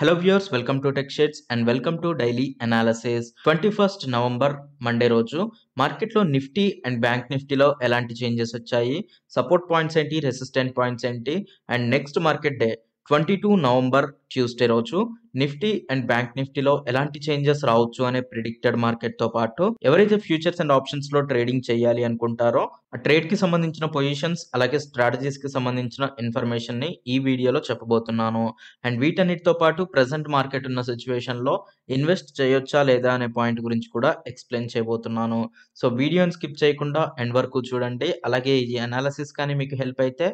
hello viewers welcome to tech shades and welcome to daily analysis twenty first November Monday రోజు మార్కెట్లో Nifty and bank నిఫ్టీలో ఎలాంటి changes వచ్చాయి support points ఏంటి resistant points ఏంటి and next market day twenty two November Tuesday రోజు Nifty and bank నిఫ్టీలో ఎలాంటి చేంజెస్ రావచ్చు అనే ప్రిడిక్టెడ్ మార్కెట్ తో పాటు ఎవరైతే ఫ్యూచర్స్ అండ్ ఆప్షన్స్ లో ట్రేడింగ్ చేయాలి అనుకుంటారో ఆ ట్రేడ్ కి సంబంధించిన పొజిషన్స్ అలాగే స్ట్రాటజీస్ కి సంబంధించిన ఇన్ఫర్మేషన్ ని ఈ వీడియోలో చెప్పబోతున్నాను అండ్ వీటన్నిటితో పాటు ప్రెసెంట్ మార్కెట్ ఉన్న సిచ్యువేషన్ లో ఇన్వెస్ట్ చేయొచ్చా లేదా అనే పాయింట్ గురించి కూడా ఎక్స్ప్లెయిన్ చేయబోతున్నాను సో వీడియోని స్కిప్ చేయకుండా ఎండ్ వరకు చూడండి అలాగే ఈ అనాలిసిస్ కానీ మీకు హెల్ప్ అయితే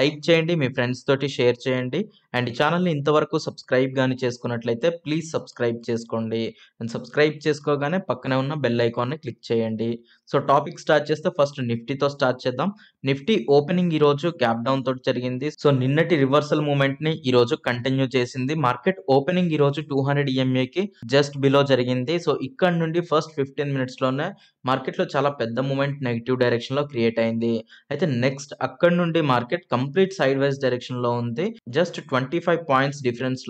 లైక్ చేయండి మీ ఫ్రెండ్స్ తోటి షేర్ చేయండి అండ్ ఈ ఛానల్ని ఇంతవరకు సబ్స్క్రైబ్ కానీ చేసుకున్నట్లయితే ప్లీజ్ సబ్స్క్రైబ్ చేసుకోండి అండ్ సబ్స్క్రైబ్ చేసుకోగానే పక్కనే ఉన్న బెల్ ఐకాన్ని క్లిక్ చేయండి సో టాపిక్ స్టార్ట్ చేస్తే ఫస్ట్ నిఫ్టీతో స్టార్ట్ చేద్దాం నిఫ్టీ ఓపెనింగ్ ఈరోజు గ్యాప్ డౌన్ తోటి జరిగింది సో నిన్నటి రివర్సల్ మూమెంట్ ని ఈరోజు కంటిన్యూ చేసింది మార్కెట్ ఓపెనింగ్ ఈరోజు టూ హండ్రెడ్ e కి జస్ట్ బిలో జరిగింది సో ఇక్కడ నుండి ఫస్ట్ ఫిఫ్టీన్ మినిట్స్లోనే మార్కెట్లో చాలా పెద్ద మూమెంట్ నెగిటివ్ డైరెక్షన్లో క్రియేట్ అయింది అయితే నెక్స్ట్ అక్కడ నుండి మార్కెట్ కంప్లీట్ సైడ్ వైజ్ డైరెక్షన్లో ఉంది జస్ట్ ట్వంటీ ఫైవ్ పాయింట్స్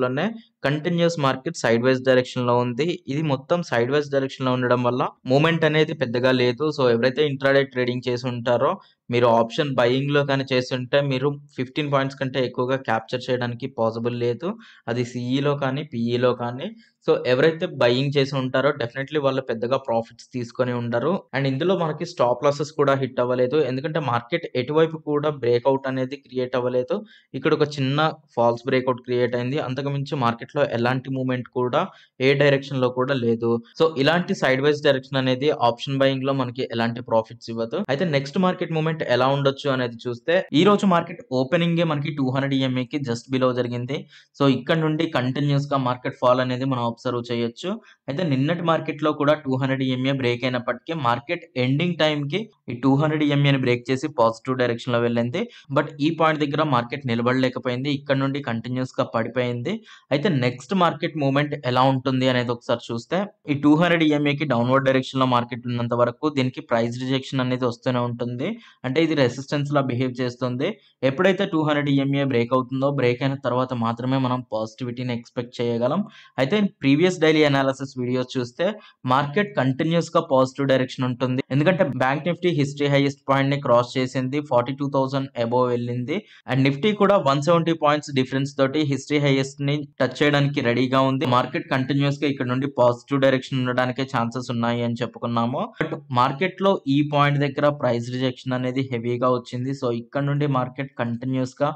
లోనే continues market side wise direction లో ఉంది ఇది మొత్తం సైడ్ వైజ్ డైరెక్షన్ లో ఉండడం వల్ల మూమెంట్ అనేది పెద్దగా లేదు సో ఎవరైతే ఇంట్రాడే ట్రేడింగ్ చేసి ఉంటారో మీరు ఆప్షన్ బయింగ్లో కానీ చేస్తుంటే మీరు ఫిఫ్టీన్ పాయింట్స్ కంటే ఎక్కువగా క్యాప్చర్ చేయడానికి పాసిబుల్ లేదు అది సిఈలో కానీ పిఈలో కానీ సో ఎవరైతే బయింగ్ చేసి ఉంటారో డెఫినెట్లీ వాళ్ళు పెద్దగా ప్రాఫిట్స్ తీసుకొని ఉండరు అండ్ ఇందులో మనకి స్టాప్ లాసెస్ కూడా హిట్ అవ్వలేదు ఎందుకంటే మార్కెట్ ఎటువైపు కూడా బ్రేక్అవుట్ అనేది క్రియేట్ అవ్వలేదు ఇక్కడ ఒక చిన్న ఫాల్స్ బ్రేక్అవుట్ క్రియేట్ అయింది అంతకుమించి మార్కెట్లో ఎలాంటి మూమెంట్ కూడా ఏ డైరెక్షన్లో కూడా లేదు సో ఇలాంటి సైడ్ వైజ్ డైరెక్షన్ అనేది ఆప్షన్ బయింగ్లో మనకి ఎలాంటి ప్రాఫిట్స్ ఇవ్వదు అయితే నెక్స్ట్ మార్కెట్ మూమెంట్ మూవ్మెంట్ ఎలా ఉండొచ్చు అనేది చూస్తే ఈ రోజు మార్కెట్ ఓపెనింగ్ మనకి టూ హండ్రెడ్ ఈఎంఏ e కి జస్ట్ బిలో జరిగింది సో ఇక్కడ నుండి కంటిన్యూస్ గా మార్కెట్ ఫాల్ అనేది మనం అబ్జర్వ్ చేయొచ్చు అయితే నిన్నటి మార్కెట్ లో కూడా two hundred EMA e break అయినప్పటికీ మార్కెట్ ఎండింగ్ టైం కి ఈ టూ హండ్రెడ్ ఈఎంఏని e బ్రేక్ చేసి పాజిటివ్ డైరెక్షన్ లో వెళ్ళింది బట్ ఈ పాయింట్ దగ్గర మార్కెట్ నిలబడలేకపోయింది ఇక్కడ నుండి కంటిన్యూస్ గా పడిపోయింది అయితే నెక్స్ట్ మార్కెట్ మూవ్మెంట్ ఎలా ఉంటుంది అనేది ఒకసారి చూస్తే ఈ టూ హండ్రెడ్ ఈఎంఏకి డౌన్వర్డ్ డైరెక్షన్ లో మార్కెట్ ఉన్నంత వరకు దీనికి ప్రైస్ రిజెక్షన్ అనేది వస్తూనే ఉంటుంది అంటే ఇది రెసిస్టెన్స్ లా బిహేవ్ చేస్తుంది ఎప్పుడైతే టూ హండ్రెడ్ ఈఎంఏ బ్రేక్ అవుతుందో బ్రేక్ అయిన తర్వాత మాత్రమే మనం పాజిటివిటీని ఎక్స్పెక్ట్ చేయగలం అయితే ప్రీవియస్ డైలీ అనాలిసిస్ వీడియోస్ చూస్తే మార్కెట్ కంటిన్యూస్ గా పాజిటివ్ డైరెక్షన్ ఉంటుంది ఎందుకంటే bank Nifty history highest point ని క్రాస్ చేసింది ఫార్టీ టూ థౌసండ్ అబోవ్ వెళ్ళింది అండ్ నిఫ్టీ కూడా వన్ సెవెంటీ పాయింట్స్ డిఫరెన్స్ తోటి హిస్టరీ హైయెస్ట్ ని టచ్ చేయడానికి రెడీగా ఉంది మార్కెట్ కంటిన్యూస్ గా ఇక్కడ నుండి పాజిటివ్ డైరెక్షన్ ఉండడానికి ఛాన్సెస్ ఉన్నాయి అని చెప్పుకున్నాము బట్ మార్కెట్ లో ఈ e పాయింట్ దగ్గర ప్రైస్ రిజెక్షన్ అనేది అనేది హెవీగా వచ్చింది సో ఇక్కడ నుండి మార్కెట్ కంటిన్యూస్గా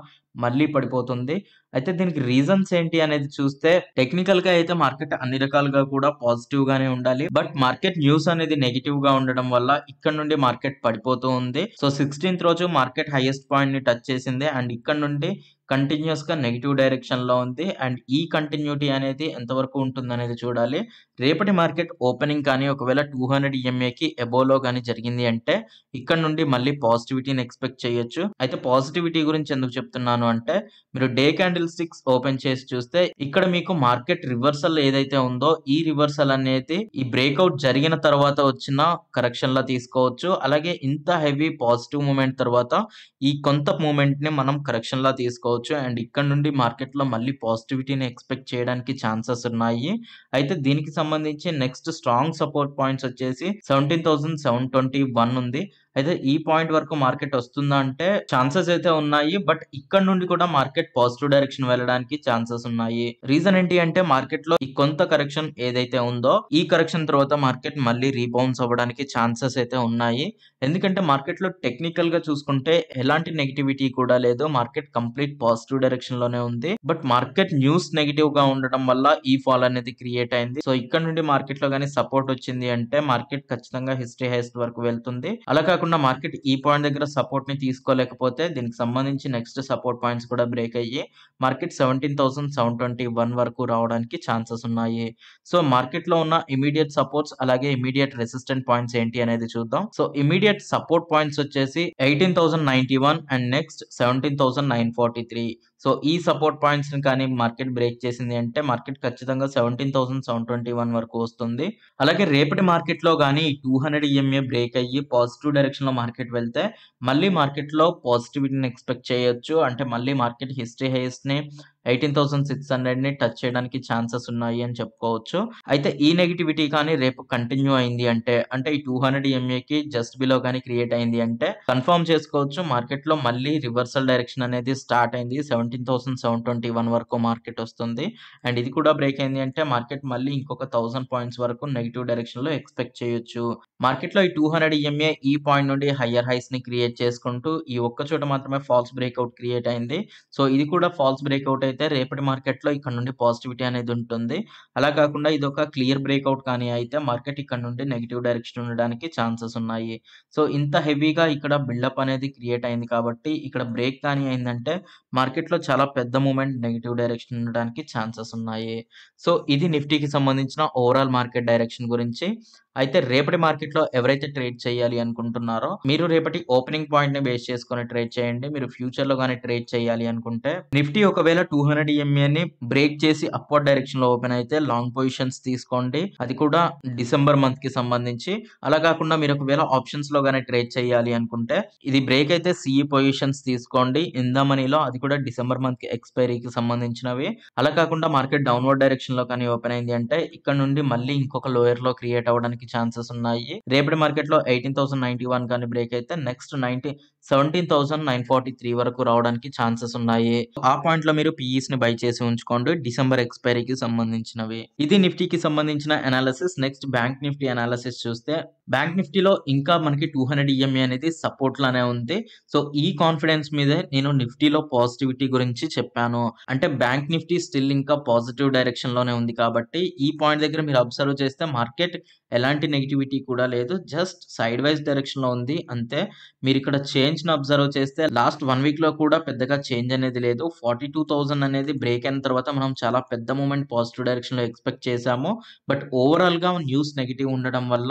మళ్ళీ పడిపోతుంది అయితే దీనికి రీజన్స్ ఏంటి అనేది చూస్తే టెక్నికల్ గా అయితే మార్కెట్ అన్ని రకాలుగా కూడా పాజిటివ్ గానే ఉండాలి బట్ మార్కెట్ న్యూస్ అనేది నెగిటివ్ గా ఉండడం వల్ల ఇక్కడ నుండి మార్కెట్ పడిపోతూ ఉంది సో సిక్స్టీన్త్ రోజు మార్కెట్ హైయెస్ట్ పాయింట్ ని టచ్ చేసింది అండ్ ఇక్కడ నుండి కంటిన్యూస్ గా నెగిటివ్ లో ఉంది అండ్ ఈ కంటిన్యూటీ అనేది ఎంతవరకు అనేది చూడాలి రేపటి మార్కెట్ ఓపెనింగ్ కానీ ఒకవేళ టూ హండ్రెడ్ ఈఎంఏకి ఎబోలో కానీ జరిగింది అంటే ఇక్కడ నుండి మళ్ళీ పాజిటివిటీని ఎక్స్పెక్ట్ చేయొచ్చు అయితే పాజిటివిటీ గురించి ఎందుకు చెప్తున్నాను అంటే మీరు డే క్యాండిల్ స్టిక్స్ ఓపెన్ చేసి చూస్తే ఇక్కడ మీకు మార్కెట్ రివర్సల్ ఏదైతే ఉందో ఈ రివర్సల్ అనేది ఈ బ్రేక్అవుట్ జరిగిన తర్వాత వచ్చిన కరెక్షన్ లా తీసుకోవచ్చు అలాగే ఇంత హెవీ పాజిటివ్ మూమెంట్ తర్వాత ఈ కొంత మూమెంట్ ని మనం కరెక్షన్ లా తీసుకోవచ్చు చూసుకోవచ్చు అండ్ ఇక్కడ నుండి మార్కెట్లో మళ్ళీ పాజిటివిటీని ఎక్స్పెక్ట్ చేయడానికి ఛాన్సెస్ ఉన్నాయి అయితే దీనికి సంబంధించి నెక్స్ట్ స్ట్రాంగ్ సపోర్ట్ పాయింట్స్ వచ్చేసి seventeen thousand seven twenty one ఉంది అయితే ఈ పాయింట్ వరకు మార్కెట్ వస్తుందా అంటే ఛాన్సెస్ అయితే ఉన్నాయి బట్ ఇక్కడ నుండి కూడా మార్కెట్ పాజిటివ్ డైరెక్షన్ వెళ్ళడానికి ఛాన్సెస్ ఉన్నాయి రీజన్ ఏంటి అంటే మార్కెట్ లో ఈ కొంత కరెక్షన్ ఏదైతే ఉందో ఈ కరెక్షన్ తర్వాత మార్కెట్ మళ్ళీ రీబౌన్స్ అవ్వడానికి ఛాన్సెస్ అయితే ఉన్నాయి ఎందుకంటే మార్కెట్ లో టెక్నికల్ గా చూసుకుంటే ఎలాంటి నెగిటివిటీ కూడా లేదు మార్కెట్ కంప్లీట్ పాజిటివ్ డైరెక్షన్ లోనే ఉంది బట్ మార్కెట్ న్యూస్ నెగిటివ్ గా ఉండడం వల్ల ఈ ఫాల్ అనేది క్రియేట్ అయింది సో ఇక్కడ నుండి మార్కెట్ లో కానీ సపోర్ట్ వచ్చింది అంటే మార్కెట్ ఖచ్చితంగా హిస్టరీ హైస్ట్ వరకు వెళ్తుంది అలా కాకుండా కాకుండా మార్కెట్ ఈ పాయింట్ దగ్గర సపోర్ట్ని తీసుకోలేకపోతే దీనికి సంబంధించి నెక్స్ట్ సపోర్ట్ పాయింట్స్ కూడా బ్రేక్ అయ్యి market seventeen thousand seven twenty one వరకు రావడానికి ఛాన్సెస్ ఉన్నాయి సో మార్కెట్లో ఉన్న ఇమీడియట్ సపోర్ట్స్ అలాగే ఇమీడియట్ రెసిస్టెంట్ పాయింట్స్ ఏంటి అనేది చూద్దాం సో ఇమీడియట్ సపోర్ట్ పాయింట్స్ వచ్చేసి eighteen thousand ninety one and next seventeen thousand nine forty three so ఈ సపోర్ట్ పాయింట్స్ని కానీ మార్కెట్ బ్రేక్ చేసింది అంటే మార్కెట్ ఖచ్చితంగా seventeen thousand seven twenty one వరకు వస్తుంది అలాగే రేపటి మార్కెట్లో కానీ టూ హండ్రెడ్ ఈఎంఏ బ్రేక్ అయ్యి పాజిటివ్ డైరెక్షన్ లో మార్కెట్ వెళ్తే మళ్ళీ మార్కెట్లో పాజిటివిటీని ఎక్స్పెక్ట్ చేయొచ్చు అంటే మళ్ళీ మార్కెట్ హిస్టరీ ని ఎయిటీన్ థౌసండ్ సిక్స్ హండ్రెడ్ ని టచ్ చేయడానికి ఛాన్సెస్ ఉన్నాయి అని చెప్పుకోవచ్చు అయితే ఈ నెగిటివిటీ కానీ రేపు కంటిన్యూ అయింది అంటే అంటే ఈ టూ హండ్రెడ్ ఎంఏ కి జస్ట్ బిలో కానీ క్రియేట్ అయింది అంటే కన్ఫర్మ్ చేసుకోవచ్చు మార్కెట్ లో మళ్ళీ రివర్సల్ డైరెక్షన్ అనేది స్టార్ట్ అయింది seventeen thousand seven twenty one వరకు మార్కెట్ వస్తుంది అండ్ ఇది కూడా బ్రేక్ అయింది అంటే మార్కెట్ మళ్ళీ ఇంకొక థౌసండ్ పాయింట్స్ వరకు నెగిటివ్ డైరెక్షన్ లో ఎక్స్పెక్ట్ చేయొచ్చు మార్కెట్ లో ఈ టూ హండ్రెడ్ ఎంఏ ఈ పాయింట్ నుండి హయ్యర్ ని క్రియేట్ చేసుకుంటూ ఈ ఒక్క చోట మాత్రమే ఫాల్స్ బ్రేక్అవుట్ క్రియేట్ అయింది సో ఇది కూడా ఫాల్స్ బ్రేక్అవుట్ అయితే అయితే రేపటి మార్కెట్లో ఇక్కడ నుండి పాజిటివిటీ అనేది ఉంటుంది అలా కాకుండా ఇది ఒక క్లియర్ బ్రేక్అవుట్ కానీ అయితే మార్కెట్ ఇక్కడ నుండి నెగిటివ్ డైరెక్షన్ ఉండడానికి ఛాన్సెస్ ఉన్నాయి సో ఇంత హెవీగా ఇక్కడ బిల్డప్ అనేది క్రియేట్ అయింది కాబట్టి ఇక్కడ బ్రేక్ కానీ అయిందంటే మార్కెట్లో చాలా పెద్ద మూమెంట్ నెగిటివ్ డైరెక్షన్ ఉండడానికి ఛాన్సెస్ ఉన్నాయి సో ఇది నిఫ్టీకి సంబంధించిన ఓవరాల్ మార్కెట్ డైరెక్షన్ గురించి అయితే రేపటి మార్కెట్ లో ఎవరైతే ట్రేడ్ చేయాలి అనుకుంటున్నారో మీరు రేపటి ఓపెనింగ్ పాయింట్ ని బేస్ చేసుకుని ట్రేడ్ చేయండి మీరు ఫ్యూచర్ లో కానీ ట్రేడ్ చేయాలి అనుకుంటే నిఫ్టీ ఒకవేళ టూ హండ్రెడ్ ని బ్రేక్ చేసి అప్వర్డ్ డైరెక్షన్ లో ఓపెన్ అయితే లాంగ్ పొజిషన్స్ తీసుకోండి అది కూడా డిసెంబర్ మంత్ కి సంబంధించి అలా కాకుండా మీరు ఒకవేళ ఆప్షన్స్ లో కానీ ట్రేడ్ చేయాలి అనుకుంటే ఇది బ్రేక్ అయితే సిఈ పొజిషన్స్ తీసుకోండి ఇందా మనీలో అది కూడా డిసెంబర్ మంత్ కి ఎక్స్పైరీకి సంబంధించినవి అలా కాకుండా మార్కెట్ డౌన్వర్డ్ డైరెక్షన్ లో కానీ ఓపెన్ అయింది అంటే ఇక్కడ నుండి మళ్ళీ ఇంకొక లోయర్ లో క్రియేట్ అవడానికి ఛాన్సెస్ ఉన్నాయి రేపటి మార్కెట్ లో ఎయిటీన్ థౌసండ్ నైన్టీ వన్ కానీ బ్రేక్ అయితే next ninety seventeen thousand nine forty three వరకు రావడానికి ఛాన్సెస్ ఉన్నాయి ఆ పాయింట్ లో మీరు పీఈస్ e ని బై చేసి ఉంచుకోండి డిసెంబర్ ఎక్స్పైరీకి సంబంధించినవి ఇది నిఫ్టీకి సంబంధించిన analysis next bank Nifty analysis చూస్తే బ్యాంక్ నిఫ్టీలో ఇంకా మనకి టూ హండ్రెడ్ ఈఎంఏ అనేది సపోర్ట్ లానే ఉంది సో ఈ కాన్ఫిడెన్స్ మీదే నేను నిఫ్టీలో పాజిటివిటీ గురించి చెప్పాను అంటే బ్యాంక్ నిఫ్టీ స్టిల్ ఇంకా పాజిటివ్ డైరెక్షన్ లోనే ఉంది కాబట్టి ఈ పాయింట్ దగ్గర మీరు అబ్జర్వ్ చేస్తే మార్కెట్ ఎలాంటి ఎలాంటి నెగిటివిటీ కూడా లేదు జస్ట్ సైడ్ వైజ్ లో ఉంది అంతే మీరు ఇక్కడ చేంజ్ ని అబ్జర్వ్ చేస్తే లాస్ట్ వన్ వీక్లో కూడా పెద్దగా చేంజ్ అనేది లేదు ఫార్టీ టూ అనేది బ్రేక్ అయిన తర్వాత మనం చాలా పెద్ద మూమెంట్ పాజిటివ్ డైరెక్షన్లో ఎక్స్పెక్ట్ చేసాము బట్ ఓవరాల్ గా న్యూస్ నెగిటివ్ ఉండడం వల్ల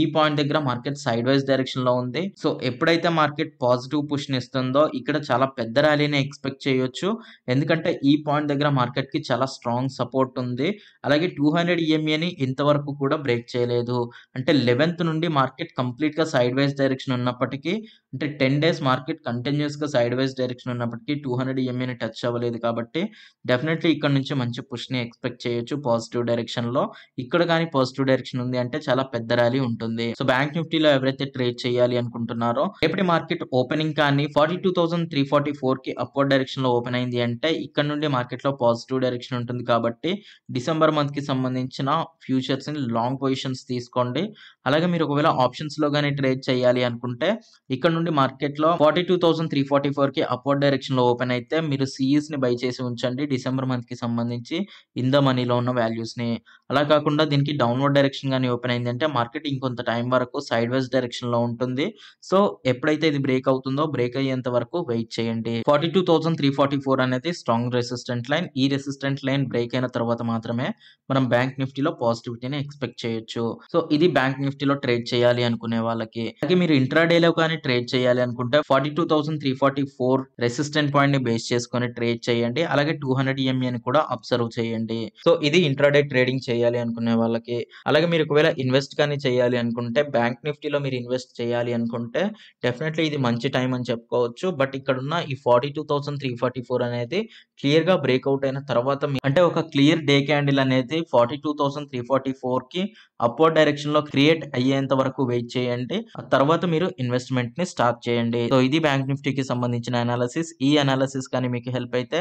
ఈ పాయింట్ దగ్గర మార్కెట్ సైడ్ వైజ్ డైరెక్షన్ లో ఉంది సో ఎప్పుడైతే మార్కెట్ పాజిటివ్ పుష్ని ఇస్తుందో ఇక్కడ చాలా పెద్ద ర్యాలీని ఎక్స్పెక్ట్ చేయొచ్చు ఎందుకంటే ఈ పాయింట్ దగ్గర మార్కెట్ కి చాలా స్ట్రాంగ్ సపోర్ట్ ఉంది అలాగే టూ హండ్రెడ్ ఈఎంఏని ఇంతవరకు కూడా బ్రేక్ చేయలేదు అంటే లెవెన్త్ నుండి మార్కెట్ కంప్లీట్ గా సైడ్ వైజ్ డైరెక్షన్ ఉన్నప్పటికీ అంటే టెన్ డేస్ మార్కెట్ కంటిన్యూస్గా సైడ్ వైజ్ డైరెక్షన్ ఉన్నప్పటికీ టూ హండ్రెడ్ ఈఎంఐని టచ్ అవ్వలేదు కాబట్టి డెఫినెట్లీ ఇక్కడ నుంచి మంచి పుష్ని ఎక్స్పెక్ట్ చేయొచ్చు పాజిటివ్ డైరెక్షన్లో ఇక్కడ కానీ పాజిటివ్ డైరెక్షన్ ఉంది అంటే చాలా పెద్ద ర్యాలీ ఉంటుంది సో బ్యాంక్ నిఫ్టీలో ఎవరైతే ట్రేడ్ చేయాలి అనుకుంటున్నారో ఎప్పటి మార్కెట్ ఓపెనింగ్ కానీ forty two thousand three forty ఫోర్కి అప్వర్డ్ డైరెక్షన్లో ఓపెన్ అయింది అంటే ఇక్కడ నుండి మార్కెట్లో పాజిటివ్ డైరెక్షన్ ఉంటుంది కాబట్టి డిసెంబర్ మంత్కి సంబంధించిన ఫ్యూచర్స్ని లాంగ్ పొజిషన్స్ తీసుకోండి అలాగే మీరు ఒకవేళ ఆప్షన్స్లో కానీ ట్రేడ్ చేయాలి అనుకుంటే ఇక్కడ నుండి నుండి లో forty two thousand three forty four కి అప్వర్డ్ డైరెక్షన్ లో ఓపెన్ అయితే మీరు సిఈస్ ని బై చేసి ఉంచండి డిసెంబర్ మంత్ కి సంబంధించి ఇన్ ద మనీలో ఉన్న వాల్యూస్ ని అలా కాకుండా దీనికి డౌన్వర్డ్ డైరెక్షన్ గానీ ఓపెన్ అయింది అంటే మార్కెట్ ఇంకొంత టైం వరకు సైడ్ వైజ్ డైరెక్షన్ లో ఉంటుంది సో ఎప్పుడైతే ఇది బ్రేక్ అవుతుందో బ్రేక్ అయ్యేంత వరకు వెయిట్ చేయండి forty two thousand three forty four అనేది స్ట్రాంగ్ రెసిస్టెంట్ లైన్ ఈ రెసిస్టెంట్ లైన్ బ్రేక్ అయిన తర్వాత మాత్రమే మనం బ్యాంక్ నిఫ్టీలో పాజిటివిటీని ఎక్స్పెక్ట్ చేయొచ్చు సో ఇది బ్యాంక్ నిఫ్టీలో ట్రేడ్ చేయాలి అనుకునే వాళ్ళకి అలాగే మీరు ఇంట్రాడేలో కానీ ట్రేడ్ ట్రేడ్ చేయాలి అనుకుంటే forty two thousand three forty four resistant point ని బేస్ చేసుకొని ట్రేడ్ చేయండి అలాగే టూ హండ్రెడ్ ని కూడా అబ్జర్వ్ చేయండి సో ఇది ఇంట్రాడే ట్రేడింగ్ చేయాలి అనుకునే వాళ్ళకి అలాగే మీరు ఒకవేళ ఇన్వెస్ట్ కానీ చేయాలి అనుకుంటే బ్యాంక్ నిఫ్టీలో మీరు ఇన్వెస్ట్ చేయాలి అనుకుంటే డెఫినెట్లీ ఇది మంచి టైం అని చెప్పుకోవచ్చు బట్ ఇక్కడ ఉన్న ఈ forty two thousand three forty four అనేది క్లియర్ గా బ్రేక్అవుట్ అయిన తర్వాత అంటే ఒక క్లియర్ డే క్యాండిల్ అనేది forty two thousand three forty four కి అప్వర్డ్ డైరెక్షన్ లో క్రియేట్ అయ్యేంత వరకు వెయిట్ చేయండి ఆ తర్వాత మీరు ఇన్వెస్ట్మెంట్ ని స్టార్ట్ చేయండి సో ఇది బ్యాంక్ నిఫ్టీకి సంబంధించిన అనాలసిస్ ఈ అనాలిసిస్ కానీ మీకు హెల్ప్ అయితే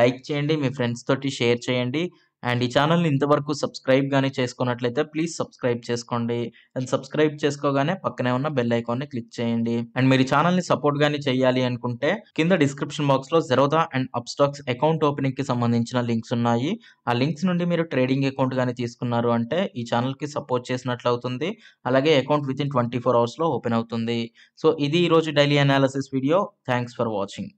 లైక్ చేయండి మీ ఫ్రెండ్స్ తోటి షేర్ చేయండి అండ్ ఈ ఛానల్ని ఇంతవరకు సబ్స్క్రైబ్ కానీ చేసుకున్నట్లయితే ప్లీజ్ సబ్స్క్రైబ్ చేసుకోండి అండ్ సబ్స్క్రైబ్ చేసుకోగానే పక్కనే ఉన్న బెల్ ఐకాన్ని క్లిక్ చేయండి అండ్ మీరు ఛానల్ని సపోర్ట్ కానీ చేయాలి అనుకుంటే కింద డిస్క్రిప్షన్ బాక్స్లో జెరోదా అండ్ అప్స్టాక్స్ అకౌంట్ ఓపెనింగ్కి సంబంధించిన లింక్స్ ఉన్నాయి ఆ లింక్స్ నుండి మీరు ట్రేడింగ్ అకౌంట్ కానీ తీసుకున్నారు అంటే ఈ ఛానల్కి సపోర్ట్ చేసినట్లు అవుతుంది అలాగే account within twenty four అవర్స్లో ఓపెన్ అవుతుంది సో ఇది ఈరోజు daily analysis video thanks for watching